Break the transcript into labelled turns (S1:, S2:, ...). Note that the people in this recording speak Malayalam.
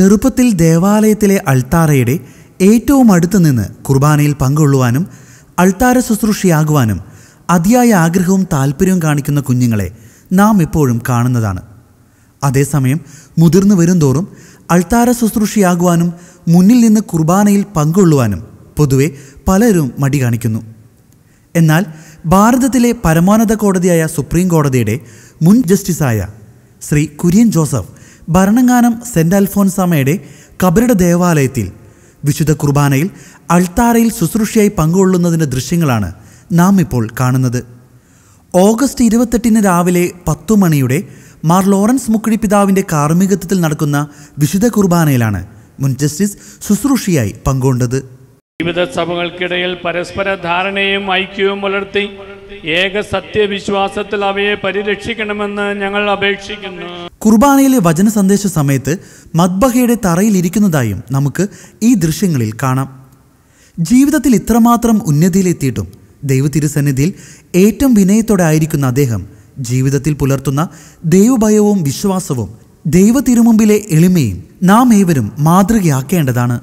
S1: ചെറുപ്പത്തിൽ ദേവാലയത്തിലെ അൾത്താറയുടെ ഏറ്റവും അടുത്ത് നിന്ന് കുർബാനയിൽ പങ്കുകൊള്ളുവാനും അൾത്താര ശുശ്രൂഷയാകുവാനും അതിയായ ആഗ്രഹവും താല്പര്യവും കാണിക്കുന്ന കുഞ്ഞുങ്ങളെ നാം എപ്പോഴും കാണുന്നതാണ് അതേസമയം മുതിർന്നു തോറും അൾത്താര ശുശ്രൂഷയാകുവാനും മുന്നിൽ നിന്ന് കുർബാനയിൽ പങ്കുകൊള്ളുവാനും പൊതുവെ പലരും മടി കാണിക്കുന്നു എന്നാൽ ഭാരതത്തിലെ പരമോന്നത കോടതിയായ സുപ്രീം കോടതിയുടെ മുൻ ജസ്റ്റിസായ ശ്രീ കുര്യൻ ജോസഫ് ഭരണങ്ങാനം സെൻറ് അൽഫോൻസാമയുടെ കബരുടെ ദേവാലയത്തിൽ വിശുദ്ധ കുർബാനയിൽ അൾത്താരയിൽ ശുശ്രൂഷയായി പങ്കുകൊള്ളുന്നതിൻ്റെ ദൃശ്യങ്ങളാണ് നാം ഇപ്പോൾ കാണുന്നത് ഓഗസ്റ്റ് ഇരുപത്തെട്ടിന് രാവിലെ പത്തു മണിയുടെ മാർ ലോറൻസ് മുക്കിടി പിതാവിൻ്റെ കാർമ്മികത്വത്തിൽ നടക്കുന്ന വിശുദ്ധ കുർബാനയിലാണ് മുൻ ജസ്റ്റിസ് ശുശ്രൂഷയായി പങ്കുകൊണ്ടത്
S2: വിവിധ സഭകൾക്കിടയിൽ പരസ്പര ധാരണയും ഐക്യവും പുലർത്തി ഏക സത്യവിശ്വാസത്തിൽ അവയെ പരിരക്ഷിക്കണമെന്ന് ഞങ്ങൾ അപേക്ഷിക്കുന്നു
S1: കുർബാനയിലെ വചന സന്ദേശ സമയത്ത് മദ്ബഹയുടെ തറയിലിരിക്കുന്നതായും നമുക്ക് ഈ ദൃശ്യങ്ങളിൽ കാണാം ജീവിതത്തിൽ ഇത്രമാത്രം ഉന്നതിയിലെത്തിയിട്ടും ദൈവതിരുസന്നിധിയിൽ ഏറ്റവും വിനയത്തോടെ ആയിരിക്കുന്ന അദ്ദേഹം ജീവിതത്തിൽ പുലർത്തുന്ന ദൈവഭയവും വിശ്വാസവും ദൈവ തിരുമുമ്പിലെ എളിമയും നാം ഏവരും മാതൃകയാക്കേണ്ടതാണ്